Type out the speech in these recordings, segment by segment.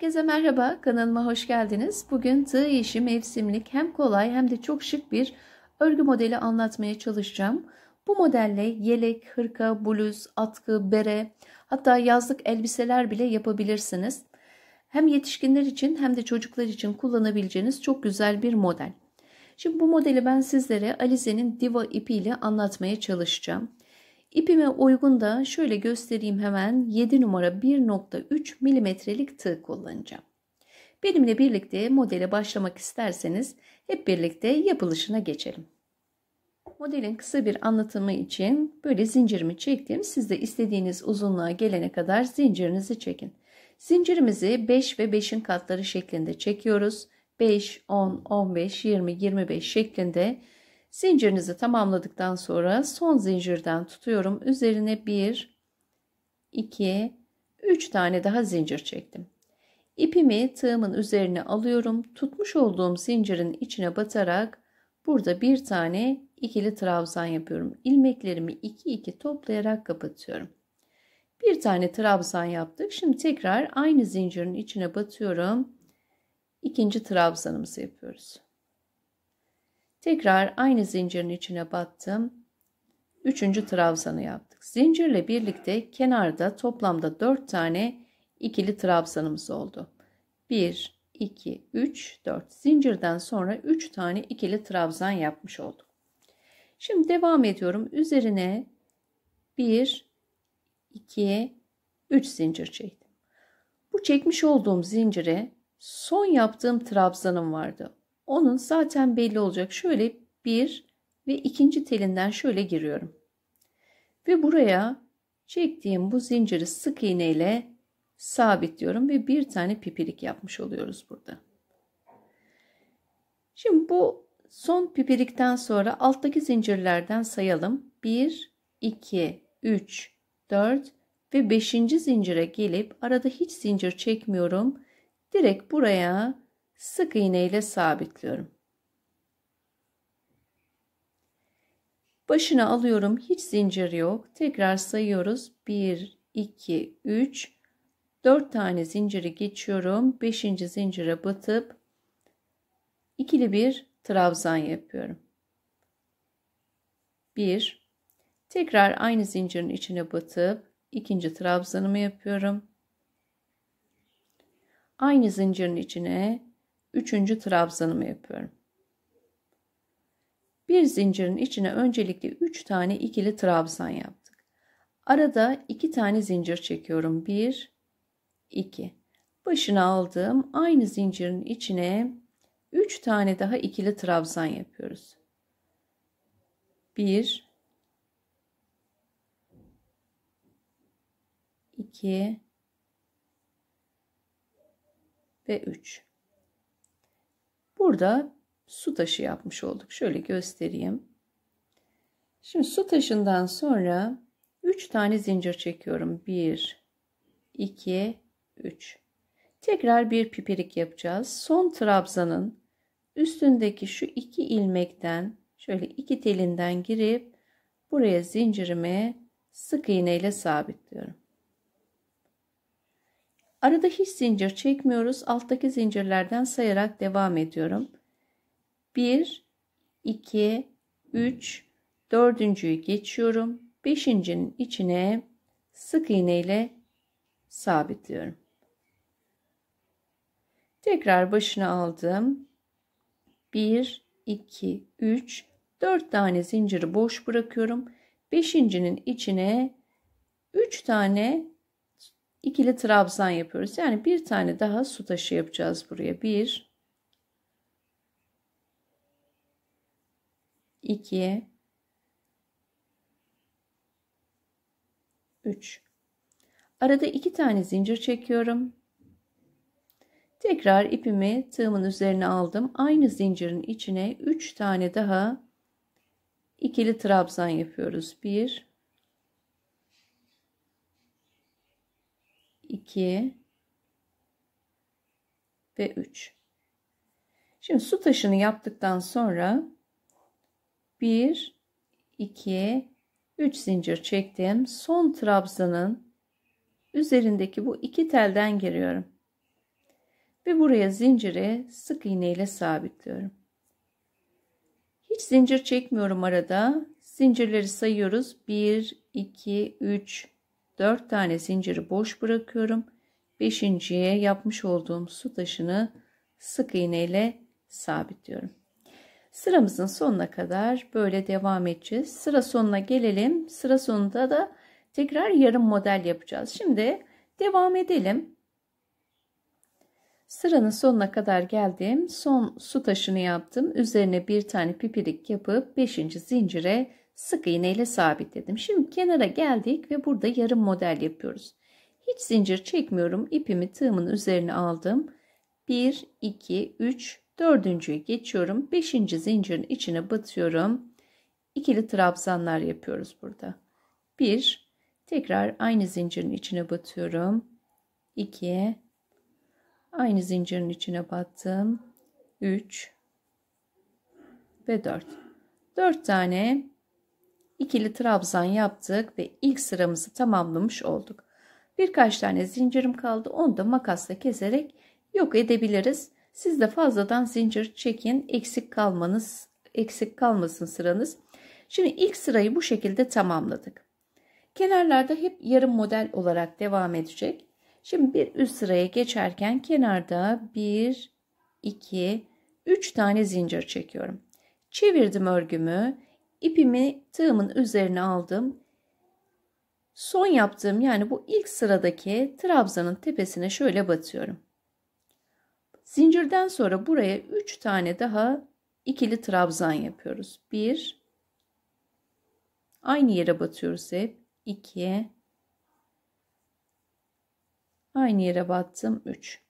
Herkese merhaba, kanalıma hoş geldiniz. Bugün tığ işi mevsimlik hem kolay hem de çok şık bir örgü modeli anlatmaya çalışacağım. Bu modelle yelek, hırka, bluz, atkı, bere hatta yazlık elbiseler bile yapabilirsiniz. Hem yetişkinler için hem de çocuklar için kullanabileceğiniz çok güzel bir model. Şimdi bu modeli ben sizlere Alize'nin diva ipiyle anlatmaya çalışacağım. İpime uygun da şöyle göstereyim hemen 7 numara 1.3 milimetrelik tığ kullanacağım. Benimle birlikte modele başlamak isterseniz hep birlikte yapılışına geçelim. Modelin kısa bir anlatımı için böyle zincirimi çektim. Siz de istediğiniz uzunluğa gelene kadar zincirinizi çekin. Zincirimizi 5 ve 5'in katları şeklinde çekiyoruz. 5, 10, 15, 20, 25 şeklinde Zincirinizi tamamladıktan sonra son zincirden tutuyorum. Üzerine 1, 2, 3 tane daha zincir çektim. İpimi tığımın üzerine alıyorum. Tutmuş olduğum zincirin içine batarak burada bir tane ikili trabzan yapıyorum. İlmeklerimi 2 2 toplayarak kapatıyorum. Bir tane trabzan yaptık. Şimdi tekrar aynı zincirin içine batıyorum. İkinci trabzanımızı yapıyoruz. Tekrar aynı zincirin içine battım. Üçüncü trabzanı yaptık. Zincirle birlikte kenarda toplamda dört tane ikili trabzanımız oldu. Bir, iki, üç, dört. zincirden sonra üç tane ikili trabzan yapmış olduk. Şimdi devam ediyorum. Üzerine bir, iki, üç zincir çektim. Bu çekmiş olduğum zincire son yaptığım trabzanım vardı onun zaten belli olacak. Şöyle bir ve ikinci telinden şöyle giriyorum. Ve buraya çektiğim bu zinciri sık iğneyle sabitliyorum ve bir tane pipirik yapmış oluyoruz burada. Şimdi bu son pipirikten sonra alttaki zincirlerden sayalım. 1, 2, 3, 4 ve 5. zincire gelip arada hiç zincir çekmiyorum. Direkt buraya sık iğne ile sabitliyorum. Başına alıyorum. Hiç zincir yok. Tekrar sayıyoruz. 1, 2, 3, 4 tane zinciri geçiyorum. 5. zincire batıp ikili bir trabzan yapıyorum. 1. Tekrar aynı zincirin içine batıp ikinci trabzanımı yapıyorum. Aynı zincirin içine Üçüncü trabzanımı yapıyorum. Bir zincirin içine öncelikle üç tane ikili trabzan yaptık. Arada iki tane zincir çekiyorum. Bir, iki. Başına aldığım aynı zincirin içine üç tane daha ikili trabzan yapıyoruz. Bir, iki ve üç. Burada su taşı yapmış olduk. Şöyle göstereyim. Şimdi su taşından sonra 3 tane zincir çekiyorum. 1, 2, 3. Tekrar bir pipirik yapacağız. Son trabzanın üstündeki şu iki ilmekten şöyle iki telinden girip buraya zincirimi sık iğneyle sabitliyorum. Arada hiç zincir çekmiyoruz. Alttaki zincirlerden sayarak devam ediyorum. 1, 2, 3, 4.'yü geçiyorum. 5.'nin içine sık iğne ile sabitliyorum. Tekrar başına aldım. 1, 2, 3, 4 tane zinciri boş bırakıyorum. 5.'nin içine 3 tane ikili trabzan yapıyoruz. Yani bir tane daha su taşı yapacağız buraya. Bir, 2 üç. Arada iki tane zincir çekiyorum. Tekrar ipimi tığımın üzerine aldım. Aynı zincirin içine üç tane daha ikili trabzan yapıyoruz. 1 2 ve 3. Şimdi su taşını yaptıktan sonra 1 2 3 zincir çektim. Son trabzanın üzerindeki bu iki telden giriyorum. Ve buraya zinciri sık iğne ile sabitliyorum. Hiç zincir çekmiyorum arada. Zincirleri sayıyoruz. 1 2 3 4 tane zinciri boş bırakıyorum. 5.ye yapmış olduğum su taşını sık iğne ile sabitliyorum. Sıramızın sonuna kadar böyle devam edeceğiz. Sıra sonuna gelelim. Sıra sonunda da tekrar yarım model yapacağız. Şimdi devam edelim. Sıranın sonuna kadar geldim. Son su taşını yaptım. Üzerine bir tane pipirik yapıp 5. zincire sık iğneyle sabitledim. Şimdi kenara geldik ve burada yarım model yapıyoruz. Hiç zincir çekmiyorum. İpimi tığımın üzerine aldım. 1, 2, 3, 4.'ye geçiyorum. 5. zincirin içine batıyorum. İkili trabzanlar yapıyoruz burada. 1, tekrar aynı zincirin içine batıyorum. 2, aynı zincirin içine battım. 3 ve 4. 4 tane ikili trabzan yaptık ve ilk sıramızı tamamlamış olduk. Birkaç tane zincirim kaldı. Onu da makasla keserek yok edebiliriz. Siz de fazladan zincir çekin. Eksik kalmanız, eksik kalmasın sıranız. Şimdi ilk sırayı bu şekilde tamamladık. Kenarlarda hep yarım model olarak devam edecek. Şimdi bir üst sıraya geçerken kenarda 1 2 3 tane zincir çekiyorum. Çevirdim örgümü ipimi tığımın üzerine aldım. Son yaptığım yani bu ilk sıradaki trabzanın tepesine şöyle batıyorum. Zincirden sonra buraya 3 tane daha ikili trabzan yapıyoruz. 1 aynı yere batıyoruz hep. 2 aynı yere battım 3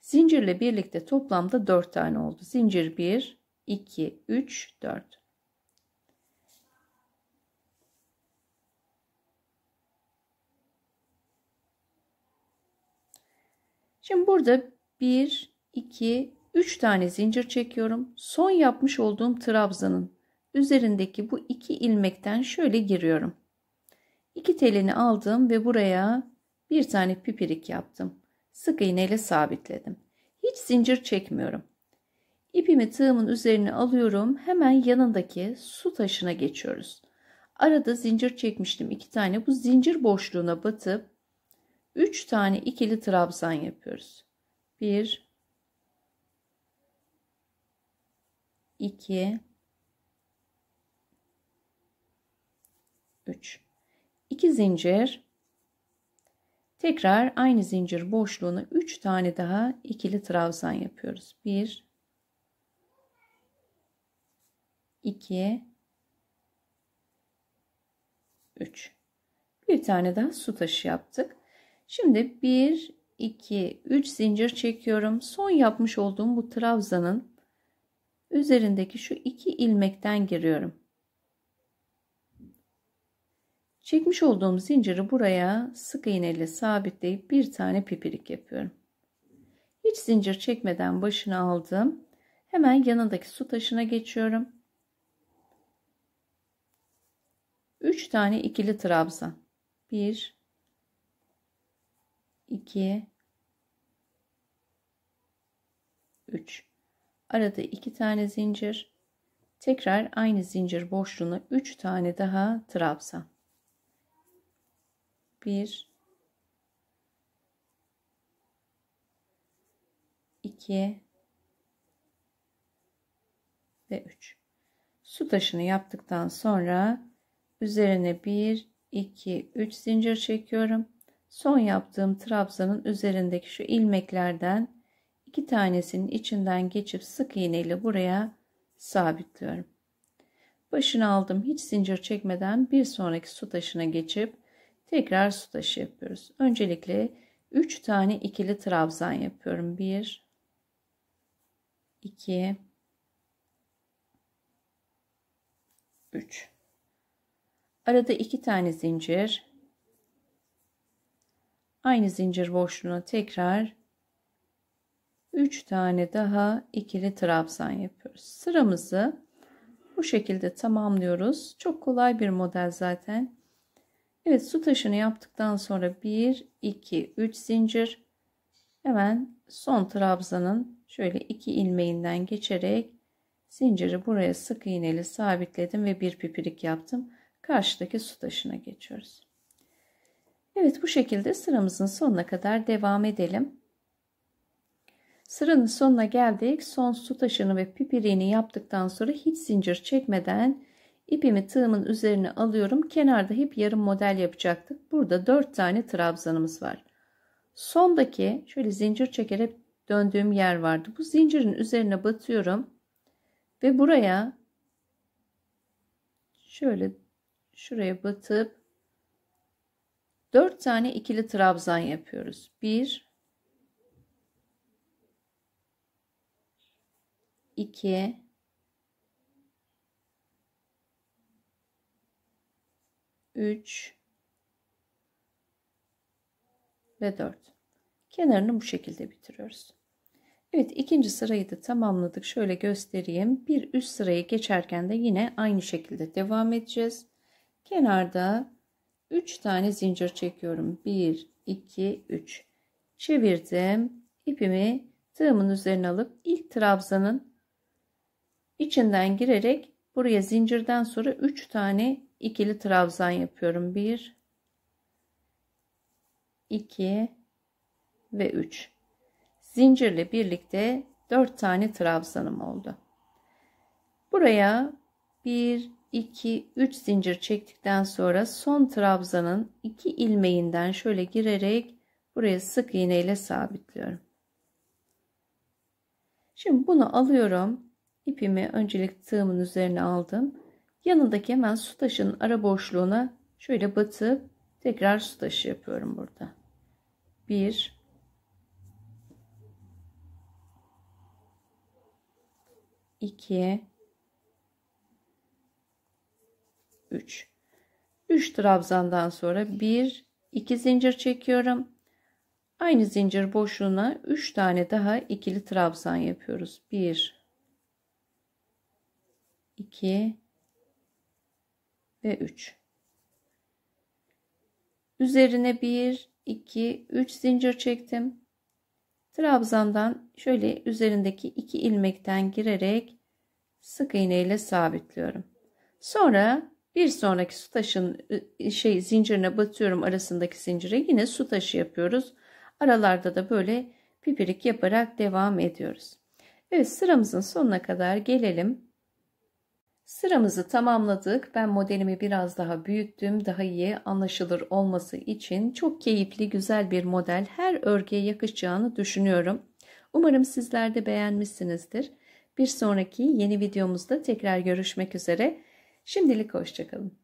zincirle birlikte toplamda 4 tane oldu zincir 1 2, 3, 4. Şimdi burada 1, 2, 3 tane zincir çekiyorum. Son yapmış olduğum trabzanın üzerindeki bu iki ilmekten şöyle giriyorum. İki telini aldım ve buraya bir tane pipirik yaptım. Sık iğneyle sabitledim. Hiç zincir çekmiyorum. İpimi tığımın üzerine alıyorum. Hemen yanındaki su taşına geçiyoruz. Arada zincir çekmiştim iki tane. Bu zincir boşluğuna batıp 3 tane ikili trabzan yapıyoruz. 1 2 3 2 zincir tekrar aynı zincir boşluğuna 3 tane daha ikili trabzan yapıyoruz. 1 2 3 bir tane daha su taşı yaptık şimdi 1 2 3 zincir çekiyorum son yapmış olduğum bu trabzanın üzerindeki şu iki ilmekten giriyorum çekmiş olduğum zinciri buraya sık iğneyle sabitleyip bir tane pipirik yapıyorum hiç zincir çekmeden başını aldım hemen yanındaki su taşına geçiyorum 3 tane ikili trabzan. 1 2 3 Arada 2 tane zincir. Tekrar aynı zincir boşluğuna 3 tane daha trabzan. 1 2 ve 3. Su taşını yaptıktan sonra Üzerine 1, 2, 3 zincir çekiyorum. Son yaptığım trabzanın üzerindeki şu ilmeklerden iki tanesinin içinden geçip sık iğneyle buraya sabitliyorum. Başını aldım hiç zincir çekmeden bir sonraki su taşına geçip tekrar su taşı yapıyoruz. Öncelikle 3 tane ikili trabzan yapıyorum. 1 2 3 Arada iki tane zincir. Aynı zincir boşluğuna tekrar 3 tane daha ikili trabzan yapıyoruz. Sıramızı bu şekilde tamamlıyoruz. Çok kolay bir model zaten. Evet su taşını yaptıktan sonra 1, 2, 3 zincir. Hemen son trabzanın şöyle iki ilmeğinden geçerek zinciri buraya sık iğneli sabitledim ve bir pipirik yaptım karşıdaki su taşına geçiyoruz. Evet bu şekilde sıramızın sonuna kadar devam edelim. Sıranın sonuna geldik. Son su taşını ve pipirini yaptıktan sonra hiç zincir çekmeden ipimi tığımın üzerine alıyorum. Kenarda hep yarım model yapacaktık. Burada 4 tane trabzanımız var. Sondaki şöyle zincir çekerek döndüğüm yer vardı. Bu zincirin üzerine batıyorum ve buraya şöyle şuraya batıp 4 tane ikili trabzan yapıyoruz. 1 2 3 ve 4. Kenarını bu şekilde bitiriyoruz. Evet ikinci sırayı da tamamladık. Şöyle göstereyim. Bir üst sıraya geçerken de yine aynı şekilde devam edeceğiz. Kenarda 3 tane zincir çekiyorum. 1, 2, 3. Çevirdim. İpimi tığımın üzerine alıp ilk trabzanın içinden girerek buraya zincirden sonra 3 tane ikili trabzan yapıyorum. 1, 2 ve 3. Zincirle birlikte 4 tane trabzanım oldu. Buraya 1, 2 3 zincir çektikten sonra son trabzanın 2 ilmeğinden şöyle girerek buraya sık iğne ile sabitliyorum. Şimdi bunu alıyorum. ipimi öncelik tığımın üzerine aldım. Yanındaki hemen su taşının ara boşluğuna şöyle batıp tekrar su taşı yapıyorum burada. 1 2 3. 3 trabzandan sonra 1 2 zincir çekiyorum. Aynı zincir boşluğuna 3 tane daha ikili trabzan yapıyoruz. 1 2 ve 3. Üzerine 1 2 3 zincir çektim. Trabzandan şöyle üzerindeki 2 ilmekten girerek sık iğneyle sabitliyorum. Sonra bir sonraki su taşın ıı, şey zincirine batıyorum arasındaki zincire yine su taşı yapıyoruz. Aralarda da böyle pipirik yaparak devam ediyoruz. Evet sıramızın sonuna kadar gelelim. Sıramızı tamamladık. Ben modelimi biraz daha büyüttüm. Daha iyi anlaşılır olması için çok keyifli, güzel bir model. Her örgüye yakışacağını düşünüyorum. Umarım sizler de beğenmişsinizdir. Bir sonraki yeni videomuzda tekrar görüşmek üzere. Şimdilik hoşçakalın.